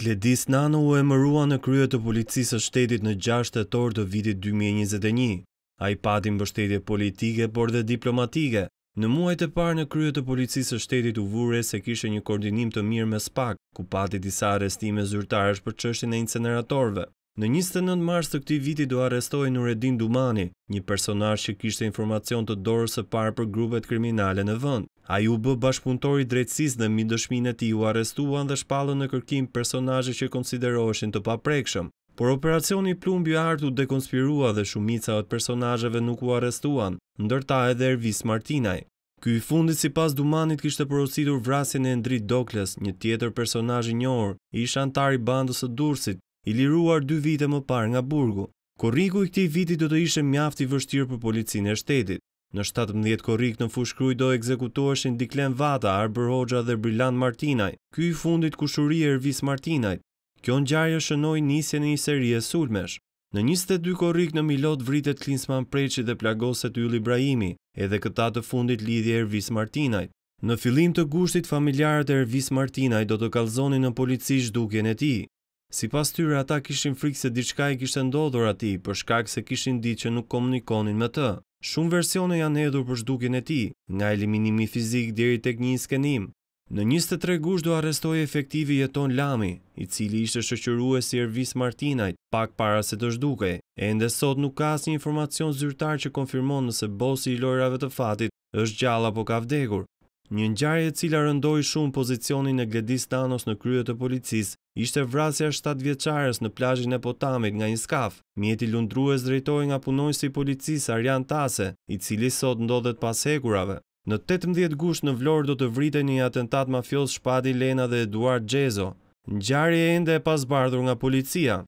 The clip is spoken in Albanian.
Kledis Nano u emërua në krye të policisë së shtetit në 6 tetor të vitit 2021. Ai pati mbështetje politike por dhe diplomatike. Në muajt e parë në krye të policisë së shtetit u vure se kishte një koordinim të mirë me SPAK, ku pati disa arrestime zyrtarës për çështjen e inceneratorve. Në 29 mars të këtij viti do në Nureddin Dumani, një personazh që kishte informacion të dorës së parë për grupet kriminale në vend. Ai u bë bashkëpuntori drejtsis drejtësisë dhe mbi dëshminë e tij u arrestuan dhe shpallën në kërkim personazhe që konsideroheshin të paprekshëm. Por operacioni plumb artu dekonspirua dhe shumica atë personazheve nuk u arrestuan, ndërta edhe Ervis Martinaj. Ky fundit fundit sipas Dumanit kishte porositur vrasjen e Endrit Dokles, një tjetër personazh i njohur, ish antar i bandës së dursit, i liruar dy vite më parë nga burgu. Korriku i këti viti do të ishe mjafti vështirë për policinë e shtetit. Në 17 korrik në fushkruj do ekzekutoheshin Diklen Vata, Arber Hoxha dhe Briland Martinaj. Ky i fundit kushuri e Ervis Martinaj. Kjo në gjarë e shënoj njësje në një seri e sulmesh. Në 22 korrik në Milot vritet Klinsman Preqit dhe Plagoset Yuli Ibrahimi, edhe këta të fundit lidhje Ervis Martinaj. Në filim të gushtit, familjarët e Ervis Martinaj do të kalzoni në polici duke e ti. Si pas tyre, ata kishin frikë se diçka i kishtë ndodhur ati, për shkak se kishin di që nuk komunikonin me të. Shumë versione janë hedhur për shdukin e ti, nga eliminimi fizik diri tek një skenim. Në 23 gush do arestoj efektivi jeton Lami, i cili ishte shëqëru e si Ervis Martinajt, pak para se të shduke, e ndë sot nuk ka asë një informacion zyrtar që konfirmon nëse bosi i lojrave të fatit është gjalla po ka vdegur. Një ngjarje e cila rëndoi shumë pozicionin e Gledis Danos në krye të policisë ishte vrasja 7 vjeçares në plazhin e Potamit nga një skaf. Mjeti lundrues drejtohej nga punonjësi i policisë Arjan Tase, i cili sot ndodhet pas hekurave. Në 18 gusht në Vlorë do të vritej një atentat mafios shpati Lena dhe Eduard Xhezo. Ngjarje ende e pasbardhur nga policia.